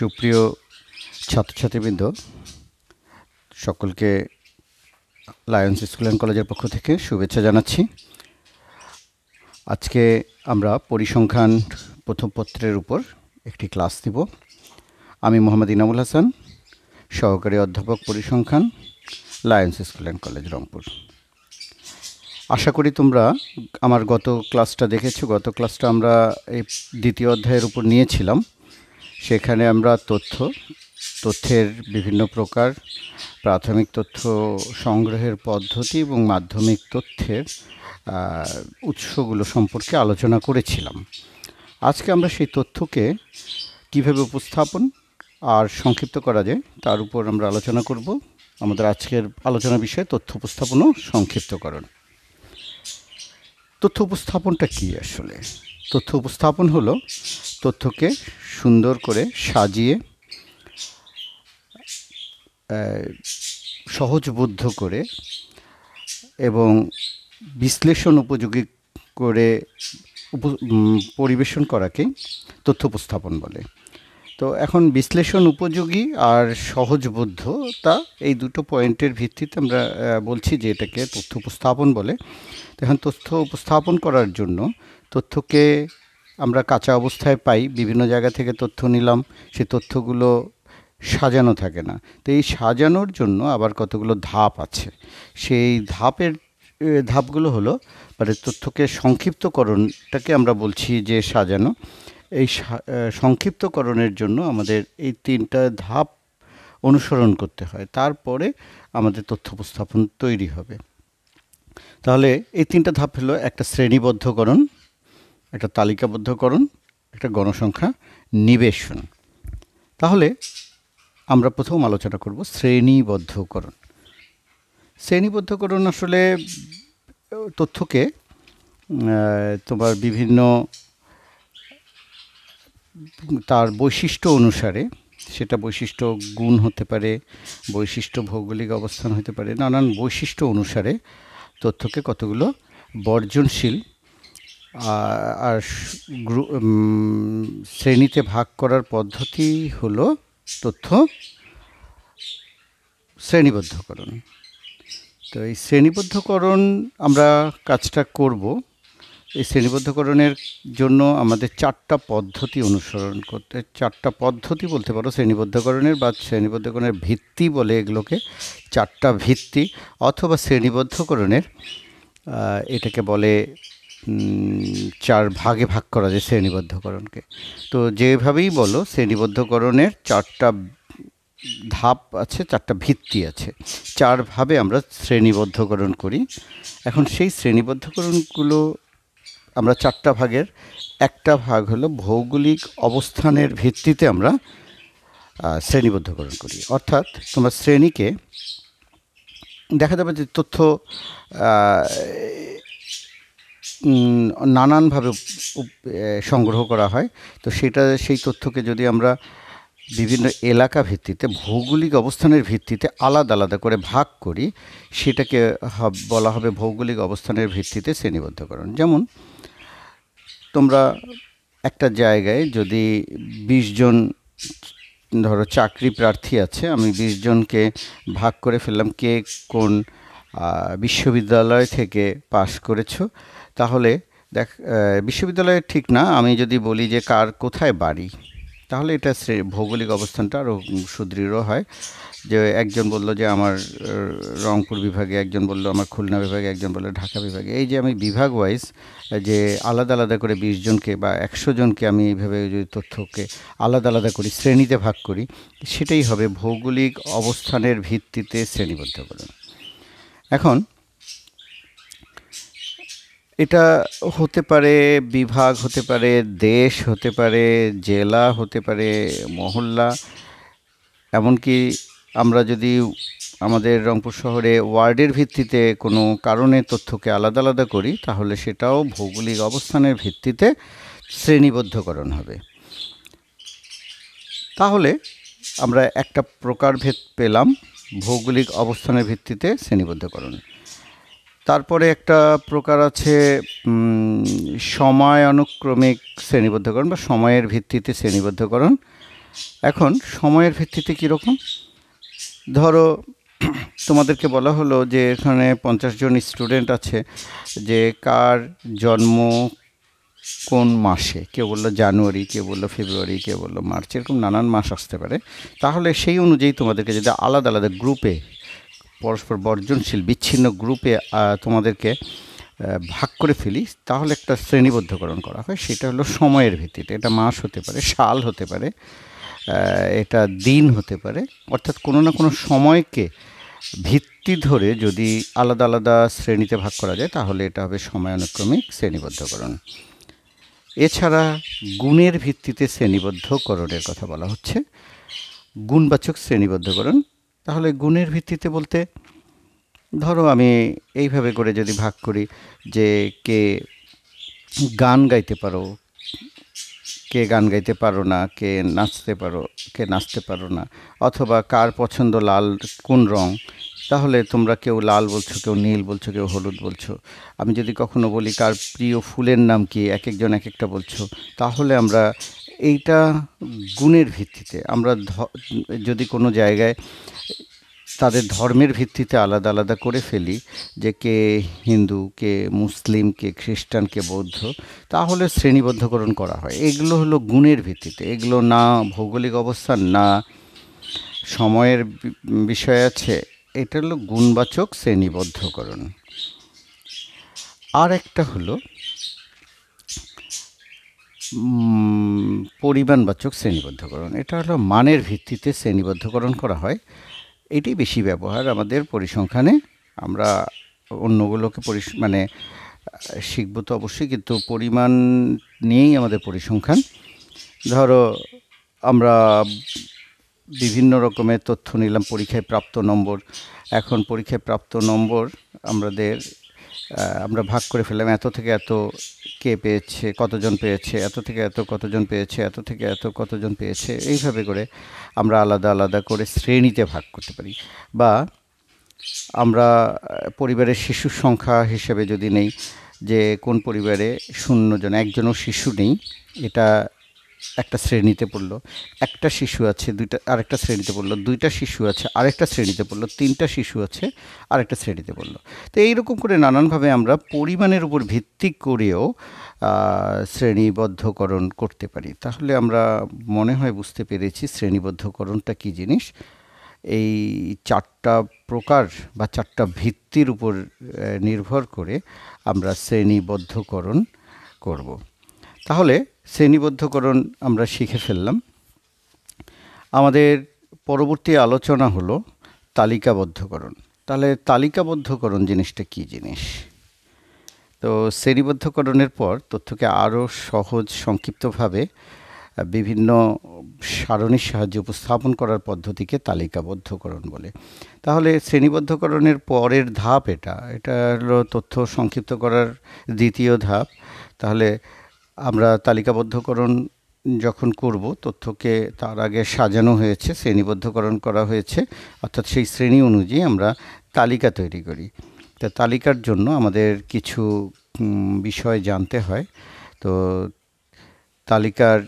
সুপ্রিয় ছাত্রছাত্রীবৃন্দ সকলকে Lions school and কলেজের পক্ষ থেকে শুভেচ্ছা জানাচ্ছি আজকে আমরা পরিসংখ্যান প্রথম পত্রের উপর একটি ক্লাস দিব আমি মোহাম্মদ ইনামুল হাসান সহকারী অধ্যাপক পরিসংখ্যান Lions school and college Rangpur আশা করি তোমরা আমার গত ক্লাসটা দেখেছো গত ক্লাসটা আমরা এই দ্বিতীয় অধ্যায়ের উপর নিয়েছিলাম সেখানে আমরা তথ্য তথ্যের বিভিন্ন প্রকার প্রাথমিক তথ্য সংগ্রহের পদ্ধতি এবং মাধ্যমিক তথ্যের উৎসগুলো সম্পর্কে আলোচনা করেছিলাম আজকে আমরা সেই তথ্যকে কিভাবে উপস্থাপন আর সংক্ষিপ্ত করা যায় তার উপর আমরা আলোচনা করব আমাদের আজকের আলোচনা বিষয়ে তথ্য উপস্থাপন ও সংক্ষিপ্তকরণ তথ্য উপস্থাপনটা কী আসলে তথ্য উপস্থাপন হলো তথ্যকে সুন্দর করে সাজিয়ে সহজবদ্ধ করে এবং বিশ্লেষণ উপযোগী করে পরিবেশন করাকেই তথ্য উপস্থাপন বলে তো এখন বিশ্লেষণ উপযোগী আর সহজবুদ্ধতা এই দুটো পয়েন্টের ভিত্তিতে আমরা বলছি যে এটাকে তথ্য উপস্থাপন বলে এখন তথ্য উপস্থাপন করার জন্য তথ্যকে আমরা কাঁচা অবস্থায় পাই বিভিন্ন জায়গা থেকে তথ্য নিলাম সে তথ্যগুলো সাজানো থাকে না তো এই সাজানোর জন্য আবার কতগুলো ধাপ আছে সেই ধাপের ধাপগুলো হলো মানে তথ্যকে সংক্ষিপ্তকরণটাকে আমরা বলছি যে সাজানো এই সংক্ষিপ্তকরণের জন্য আমাদের এই তিনটা ধাপ অনুসরণ করতে হয় তারপরে আমাদের তথ্য উপস্থাপন তৈরি হবে তাহলে এই তিনটা ধাপ হলো একটা শ্রেণীবদ্ধকরণ একটা তালিকাবদ্ধকরণ একটা গণসংখ্যা নিবেশন তাহলে আমরা প্রথম আলোচনা করব শ্রেণীবদ্ধকরণ শ্রেণীবদ্ধকরণ আসলে তথ্যকে তোমার বিভিন্ন তার বৈশিষ্ট্য অনুসারে সেটা বৈশিষ্ট্য গুণ হতে পারে বৈশিষ্ট্য ভৌগোলিক অবস্থান হতে পারে নানান বৈশিষ্ট্য অনুসারে তথ্যকে কতগুলো বর্জনশীল আর শ্রেণীতে ভাগ করার পদ্ধতি হলো তথ্য শ্রেণীবদ্ধকরণ তো এই শ্রেণীবদ্ধকরণ আমরা কাজটা করব এই শ্রেণীবদ্ধকরণের জন্য আমাদের চারটা পদ্ধতি অনুসরণ করতে চারটা পদ্ধতি বলতে পারো শ্রেণীবদ্ধকরণের বা শ্রেণীবদ্ধকরণের ভিত্তি বলে এগুলোকে চারটা ভিত্তি অথবা শ্রেণীবদ্ধকরণের এটাকে বলে চার ভাগে ভাগ করা যায় শ্রেণীবদ্ধকরণকে তো যেভাবেই বলো শ্রেণীবদ্ধকরণের চারটা ধাপ আছে চারটা ভিত্তি আছে চারভাবে আমরা শ্রেণীবদ্ধকরণ করি এখন সেই শ্রেণীবদ্ধকরণগুলো আমরা চারটা ভাগের একটা ভাগ হলো ভৌগোলিক অবস্থানের ভিত্তিতে আমরা শ্রেণীবদ্ধকরণ করি অর্থাৎ তোমরা শ্রেণীকে দেখা যাবে যে তথ্য নানানভাবে সংগ্রহ করা হয় তো সেটা সেই তথ্যকে যদি আমরা বিভিন্ন এলাকা ভিত্তিতে ভৌগোলিক অবস্থানের ভিত্তিতে আলাদা আলাদা করে ভাগ করি সেটাকে বলা হবে ভৌগোলিক অবস্থানের ভিত্তিতে শ্রেণীবদ্ধকরণ যেমন তোমরা একটা জায়গায় যদি ২০ জন ধরো চাকরি প্রার্থী আছে আমি ২০ জনকে ভাগ করে ফেললাম কে কোন বিশ্ববিদ্যালয় থেকে পাশ করেছো তাহলে দেখ বিশ্ববিদ্যালয়ের ঠিক না আমি যদি বলি যে কার কোথায় বাড়ি তাহলে এটা ভৌগোলিক অবস্থানটা আরও সুদৃঢ় হয় যে একজন বলল যে আমার রংপুর বিভাগে একজন বলল আমার খুলনা বিভাগে একজন বলল ঢাকা বিভাগে এই যে আমি বিভাগ ওয়াইজ যে আলাদা আলাদা করে বিশ জনকে বা একশো জনকে আমি এইভাবে যদি তথ্যকে আলাদা আলাদা করি শ্রেণীতে ভাগ করি সেটাই হবে ভৌগোলিক অবস্থানের ভিত্তিতে শ্রেণীবদ্ধকরণ এখন এটা হতে পারে বিভাগ হতে পারে দেশ হতে পারে জেলা হতে পারে মহল্লা এমনকি আমরা যদি আমাদের রংপুর শহরে ওয়ার্ডের ভিত্তিতে কোনো কারণে তথ্যকে আলাদা আলাদা করি তাহলে সেটাও ভৌগোলিক অবস্থানের ভিত্তিতে শ্রেণীবদ্ধকরণ হবে তাহলে আমরা একটা প্রকারভেদ পেলাম ভৌগোলিক অবস্থানের ভিত্তিতে শ্রেণীবদ্ধকরণ তারপরে একটা প্রকার আছে সময় অনুক্রমিক শ্রেণীবদ্ধকরণ বা সময়ের ভিত্তিতে শ্রেণীবদ্ধকরণ এখন সময়ের ভিত্তিতে কীরকম ধরো তোমাদেরকে বলা হলো যে এখানে পঞ্চাশ জন স্টুডেন্ট আছে যে কার জন্ম কোন মাসে কেউ বললো জানুয়ারি কেউ বললো ফেব্রুয়ারি কেউ বললো মার্চ এরকম নানান মাস আসতে পারে তাহলে সেই অনুযায়ী তোমাদেরকে যদি আলাদা আলাদা গ্রুপে পরস্পর বর্জনশীল বিচ্ছিন্ন গ্রুপে তোমাদেরকে ভাগ করে ফেলি তাহলে একটা শ্রেণীবদ্ধকরণ করা হয় সেটা হলো সময়ের ভিত্তিতে এটা মাস হতে পারে সাল হতে পারে এটা দিন হতে পারে অর্থাৎ কোনো না কোনো সময়কে ভিত্তি ধরে যদি আলাদা আলাদা শ্রেণীতে ভাগ করা যায় তাহলে এটা হবে সময়ানুক্রমিক শ্রেণীবদ্ধকরণ এছাড়া গুণের ভিত্তিতে শ্রেণীবদ্ধকরণের কথা বলা হচ্ছে গুণবাচক শ্রেণীবদ্ধকরণ তাহলে গুণের ভিত্তিতে বলতে ধরো আমি এইভাবে করে যদি ভাগ করি যে কে গান গাইতে পারো কে গান গাইতে পারো না কে নাচতে পারো কে নাচতে পারো না অথবা কার পছন্দ লাল কোন রং তাহলে তোমরা কেউ লাল বলছো কেউ নীল বলছো কেউ হলুদ বলছো আমি যদি কখনো বলি কার প্রিয় ফুলের নাম কি এক একজন এক একটা বলছো তাহলে আমরা এইটা গুণের ভিত্তিতে আমরা যদি কোনো জায়গায় তাদের ধর্মের ভিত্তিতে আলাদা আলাদা করে ফেলি যে কে হিন্দু কে মুসলিম কে খ্রিস্টান কে বৌদ্ধ তাহলে শ্রেণীবদ্ধকরণ করা হয় এগুলো হলো গুণের ভিত্তিতে এগুলো না ভৌগোলিক অবস্থান না সময়ের বিষয় আছে এটা হলো গুণবাচক শ্রেণীবদ্ধকরণ আর একটা হলো পরিমাণবাচক শ্রেণীবদ্ধকরণ এটা হলো মানের ভিত্তিতে শ্রেণীবদ্ধকরণ করা হয় এটি বেশি ব্যবহার আমাদের পরিসংখ্যানে আমরা অন্যগুলোকে পরি মানে শিখব তো অবশ্যই কিন্তু পরিমাণ নিয়েই আমাদের পরিসংখ্যান ধরো আমরা বিভিন্ন রকমের তথ্য নিলাম পরীক্ষায় প্রাপ্ত নম্বর এখন পরীক্ষায় প্রাপ্ত নম্বর আমাদের আমরা ভাগ করে ফেললাম এত থেকে এত কে পেয়েছে কতজন পেয়েছে এত থেকে এত কতজন পেয়েছে এত থেকে এত কতজন পেয়েছে এইভাবে করে আমরা আলাদা আলাদা করে শ্রেণীতে ভাগ করতে পারি বা আমরা পরিবারের শিশুর সংখ্যা হিসেবে যদি নেই যে কোন পরিবারে শূন্যজন একজনও শিশু নেই এটা একটা শ্রেণীতে পড়লো একটা শিশু আছে দুইটা আরেকটা শ্রেণীতে পড়লো দুইটা শিশু আছে আরেকটা শ্রেণীতে পড়লো তিনটা শিশু আছে আরেকটা শ্রেণীতে পড়লো তো এইরকম করে নানানভাবে আমরা পরিমাণের উপর ভিত্তি করেও শ্রেণীবদ্ধকরণ করতে পারি তাহলে আমরা মনে হয় বুঝতে পেরেছি শ্রেণীবদ্ধকরণটা কী জিনিস এই চারটা প্রকার বা চারটা ভিত্তির উপর নির্ভর করে আমরা শ্রেণীবদ্ধকরণ করব তাহলে শ্রেণীবদ্ধকরণ আমরা শিখে ফেললাম আমাদের পরবর্তী আলোচনা হলো তালিকাবদ্ধকরণ তাহলে তালিকাবদ্ধকরণ জিনিসটা কি জিনিস তো শ্রেণীবদ্ধকরণের পর তথ্যকে আরও সহজ সংক্ষিপ্তভাবে বিভিন্ন সারণীর সাহায্যে উপস্থাপন করার পদ্ধতিকে তালিকাবদ্ধকরণ বলে তাহলে শ্রেণীবদ্ধকরণের পরের ধাপ এটা এটা হলো তথ্য সংক্ষিপ্ত করার দ্বিতীয় ধাপ তাহলে আমরা তালিকাবদ্ধকরণ যখন করব তথ্যকে তার আগে সাজানো হয়েছে শ্রেণীবদ্ধকরণ করা হয়েছে অর্থাৎ সেই শ্রেণী অনুযায়ী আমরা তালিকা তৈরি করি তা তালিকার জন্য আমাদের কিছু বিষয় জানতে হয় তো তালিকার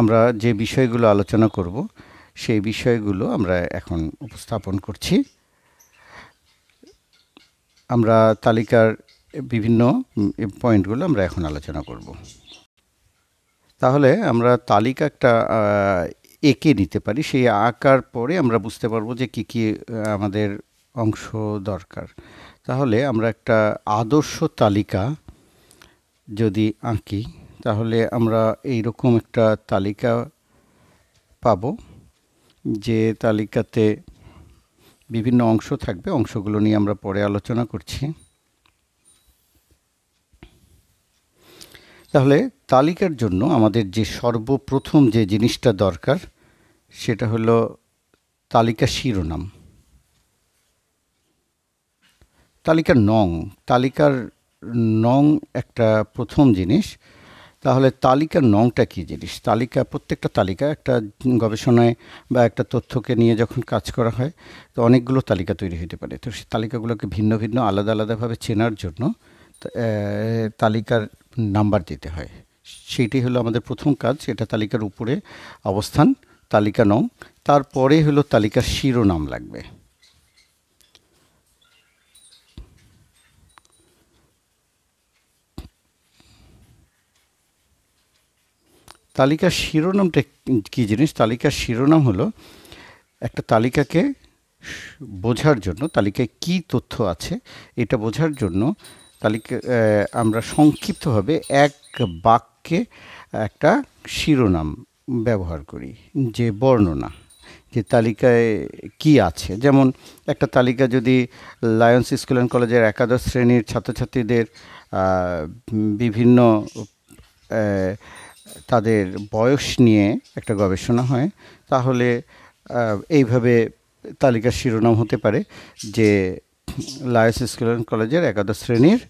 আমরা যে বিষয়গুলো আলোচনা করব সেই বিষয়গুলো আমরা এখন উপস্থাপন করছি আমরা তালিকার বিভিন্ন পয়েন্টগুলো আমরা এখন আলোচনা করব তাহলে আমরা তালিকা একটা এঁকে নিতে পারি সেই আঁকার পরে আমরা বুঝতে পারবো যে কী কী আমাদের অংশ দরকার তাহলে আমরা একটা আদর্শ তালিকা যদি আঁকি তাহলে আমরা এই রকম একটা তালিকা পাব যে তালিকাতে বিভিন্ন অংশ থাকবে অংশগুলো নিয়ে আমরা পরে আলোচনা করছি তাহলে তালিকার জন্য আমাদের যে সর্বপ্রথম যে জিনিসটা দরকার সেটা হলো তালিকা শিরোনাম তালিকার নং তালিকার নং একটা প্রথম জিনিস তাহলে তালিকার নংটা কী জিনিস তালিকা প্রত্যেকটা তালিকা একটা গবেষণায় বা একটা তথ্যকে নিয়ে যখন কাজ করা হয় তো অনেকগুলো তালিকা তৈরি হতে পারে তো সেই তালিকাগুলোকে ভিন্ন ভিন্ন আলাদা আলাদাভাবে চেনার জন্য তালিকার নাম্বার দিতে হয় সেটি হলো আমাদের প্রথম কাজ এটা তালিকার উপরে অবস্থান তালিকা নং তারপরে হলো তালিকার শিরোনাম লাগবে তালিকার শিরোনামটা কী জিনিস তালিকার শিরোনাম হলো একটা তালিকাকে বোঝার জন্য তালিকায় কি তথ্য আছে এটা বোঝার জন্য তালিকা আমরা সংক্ষিপ্তভাবে এক বাক্যে একটা শিরোনাম ব্যবহার করি যে বর্ণনা যে তালিকায় কি আছে যেমন একটা তালিকা যদি লায়ন্স স্কুল অ্যান্ড কলেজের একাদশ শ্রেণীর ছাত্রছাত্রীদের বিভিন্ন তাদের বয়স নিয়ে একটা গবেষণা হয় তাহলে এইভাবে তালিকার শিরোনাম হতে পারে যে লায়স স্কুল অ্যান্ড কলেজের একাদশ শ্রেণীর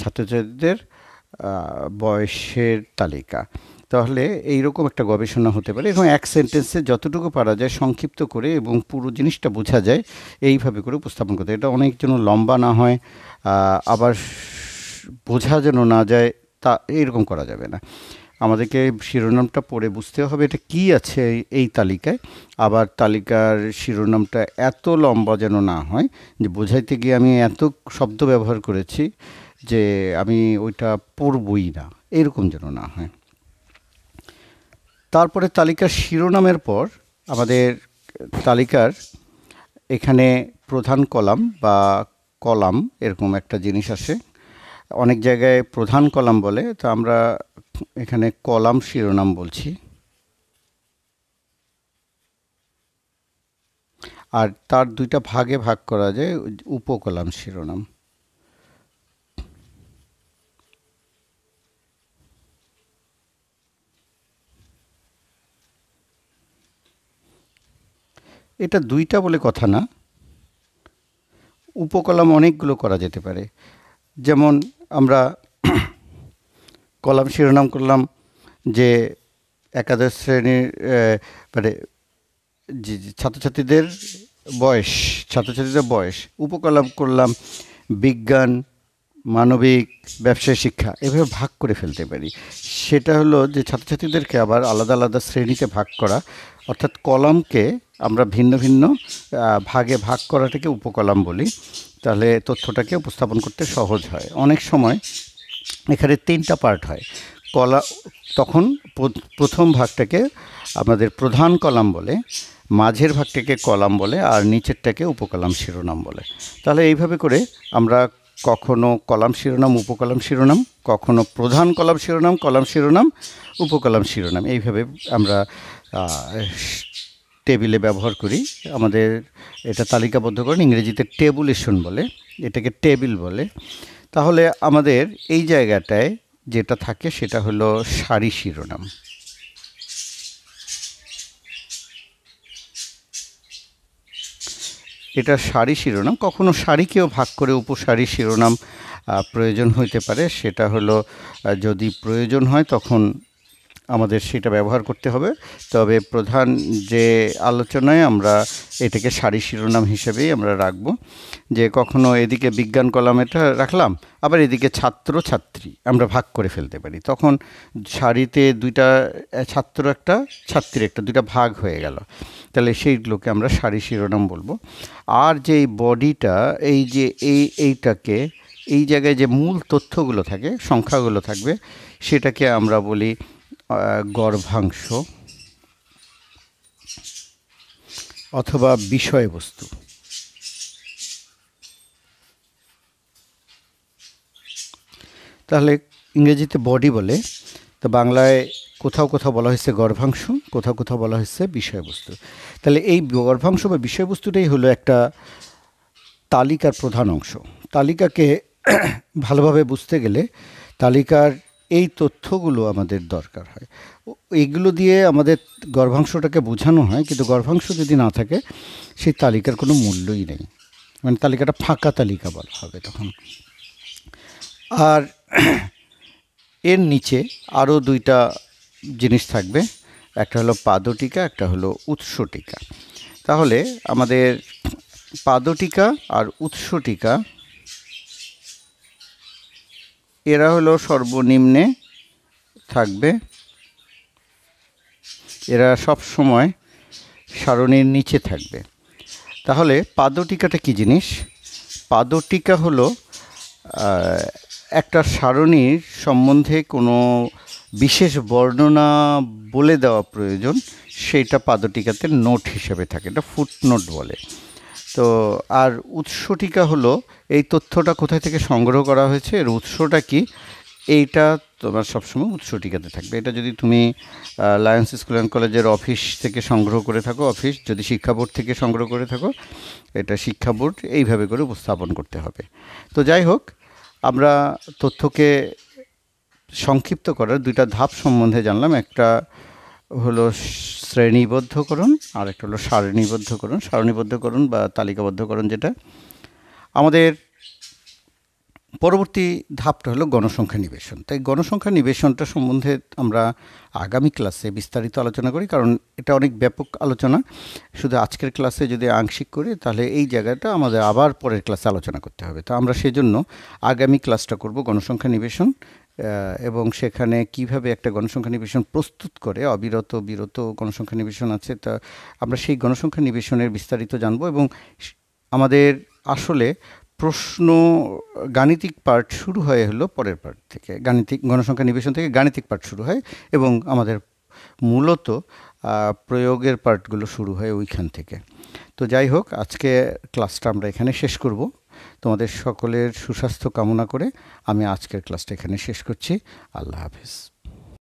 ছাত্রছাত্রীদের বয়সের তালিকা তাহলে এইরকম একটা গবেষণা হতে পারে এবং এক সেন্টেন্সে যতটুকু পারা যায় সংক্ষিপ্ত করে এবং পুরো জিনিসটা বোঝা যায় এইভাবে করে উপস্থাপন করতে এটা অনেক যেন লম্বা না হয় আবার বোঝা যেন না যায় তা এরকম করা যাবে না আমাদেরকে শিরোনামটা পড়ে বুঝতে হবে এটা কি আছে এই তালিকায় আবার তালিকার শিরোনামটা এত লম্বা যেন না হয় যে বোঝাইতে গিয়ে আমি এত শব্দ ব্যবহার করেছি যে আমি ওইটা পড়বই না এরকম যেন না হয় তারপরে তালিকার শিরোনামের পর আমাদের তালিকার এখানে প্রধান কলাম বা কলাম এরকম একটা জিনিস আসে অনেক জায়গায় প্রধান কলাম বলে তো আমরা এখানে কলাম শিরোনাম বলছি আর তার দুইটা ভাগে ভাগ করা যায় উপকলাম শিরোনাম এটা দুইটা বলে কথা না উপকলাম অনেকগুলো করা যেতে পারে যেমন আমরা কলাম শিরোনাম করলাম যে একাদশ শ্রেণীর মানে ছাত্রছাত্রীদের বয়স ছাত্রছাত্রীদের বয়স উপকলাম করলাম বিজ্ঞান মানবিক ব্যবসায় শিক্ষা এভাবে ভাগ করে ফেলতে পারি সেটা হলো যে ছাত্রছাত্রীদেরকে আবার আলাদা আলাদা শ্রেণীতে ভাগ করা অর্থাৎ কলামকে আমরা ভিন্ন ভিন্ন ভাগে ভাগ করাটাকে উপকলাম বলি তাহলে তথ্যটাকে উপস্থাপন করতে সহজ হয় অনেক সময় এখানে তিনটা পার্ট হয় কলা তখন প্রথম ভাগটাকে আমাদের প্রধান কলাম বলে মাঝের ভাগটাকে কলাম বলে আর নিচেরটাকে উপকলাম শিরোনাম বলে তাহলে এইভাবে করে আমরা কখনো কলাম শিরোনাম উপকলাম শিরোনাম কখনো প্রধান কলাম শিরোনাম কলাম শিরোনাম উপকলাম শিরোনাম এইভাবে আমরা টেবিলে ব্যবহার করি আমাদের এটা তালিকাবদ্ধ করেন ইংরেজিতে টেবুলেশন বলে এটাকে টেবিল বলে তাহলে আমাদের এই জায়গাটায় যেটা থাকে সেটা হলো শাড়ি শিরোনাম এটা শাড়ি শিরোনাম কখনো শাড়িকেও ভাগ করে উপসারি শিরোনাম প্রয়োজন হইতে পারে সেটা হলো যদি প্রয়োজন হয় তখন আমাদের সেটা ব্যবহার করতে হবে তবে প্রধান যে আলোচনায় আমরা এটাকে সারি শিরোনাম হিসেবেই আমরা রাখব যে কখনো এদিকে বিজ্ঞান কলাম এটা রাখলাম আবার এদিকে ছাত্র ছাত্রী আমরা ভাগ করে ফেলতে পারি তখন শাড়িতে দুইটা ছাত্র একটা ছাত্রী একটা দুইটা ভাগ হয়ে গেল তাহলে সেইগুলোকে আমরা সারি শিরোনাম বলবো আর যে বডিটা এই যে এই এইটাকে এই জায়গায় যে মূল তথ্যগুলো থাকে সংখ্যাগুলো থাকবে সেটাকে আমরা বলি গর্ভাংশ অথবা বিষয়বস্তু তাহলে ইংরেজিতে বডি বলে তো বাংলায় কোথাও কোথাও বলা হয়েছে গর্ভাংশ কোথাও কোথাও বলা হয়েছে বিষয়বস্তু তাহলে এই গর্ভাংশ বা বিষয়বস্তুটাই হলো একটা তালিকার প্রধান অংশ তালিকাকে ভালোভাবে বুঝতে গেলে তালিকার এই তথ্যগুলো আমাদের দরকার হয় এগুলো দিয়ে আমাদের গর্ভাংশটাকে বোঝানো হয় কিন্তু গর্ভাংশ যদি না থাকে সেই তালিকার কোনো মূল্যই নেই মানে তালিকাটা ফাঁকা তালিকা বলা হবে তখন আর এর নিচে আরও দুইটা জিনিস থাকবে একটা হলো পাদটিকা একটা হলো উৎস টিকা তাহলে আমাদের পাদটিকা আর উৎস টিকা এরা হলো সর্বনিম্নে থাকবে এরা সব সময় সারণীর নিচে থাকবে তাহলে পাদটিকাটা কি জিনিস পাদটিকা হলো একটা সারণীর সম্বন্ধে কোনো বিশেষ বর্ণনা বলে দেওয়া প্রয়োজন সেইটা পাদটিকাতে নোট হিসেবে থাকে এটা ফুট নোট বলে তো আর উৎসটিকা হলো এই তথ্যটা কোথায় থেকে সংগ্রহ করা হয়েছে এর উৎসটা কি এইটা তোমার সবসময় উৎসটিকাতে থাকবে এটা যদি তুমি লায়ন্স স্কুল অ্যান্ড কলেজের অফিস থেকে সংগ্রহ করে থাকো অফিস যদি শিক্ষা বোর্ড থেকে সংগ্রহ করে থাকো এটা শিক্ষা বোর্ড এইভাবে করে উপস্থাপন করতে হবে তো যাই হোক আমরা তথ্যকে সংক্ষিপ্ত করার দুইটা ধাপ সম্বন্ধে জানলাম একটা হলো শ্রেণীবদ্ধকরণ আর একটা হলো সারণীবদ্ধকরণ সারণীবদ্ধকরণ বা তালিকাবদ্ধকরণ যেটা আমাদের পরবর্তী ধাপটা হলো গণসংখ্যা নিবেশন তাই গণসংখ্যা নিবেশনটা সম্বন্ধে আমরা আগামী ক্লাসে বিস্তারিত আলোচনা করি কারণ এটা অনেক ব্যাপক আলোচনা শুধু আজকের ক্লাসে যদি আংশিক করি তাহলে এই জায়গাটা আমাদের আবার পরের ক্লাসে আলোচনা করতে হবে তো আমরা সেজন্য আগামী ক্লাসটা করব গণসংখ্যা নিবেশন এবং সেখানে কিভাবে একটা গণসংখ্যা নিবেশন প্রস্তুত করে অবিরত বিরত গণসংখ্যা নিবেশন আছে তা আমরা সেই গণসংখ্যা নিবেশনের বিস্তারিত জানব এবং আমাদের আসলে প্রশ্ন গাণিতিক পার্ট শুরু হয়ে হলো পরের পার্ট থেকে গাণিতিক গণসংখ্যা নিবেশন থেকে গাণিতিক পার্ট শুরু হয় এবং আমাদের মূলত প্রয়োগের পার্টগুলো শুরু হয় ওইখান থেকে তো যাই হোক আজকে ক্লাসটা আমরা এখানে শেষ করব তোমাদের সকলের সুস্বাস্থ্য কামনা করে আমি আজকের ক্লাসটা এখানে শেষ করছি আল্লাহ হাফিজ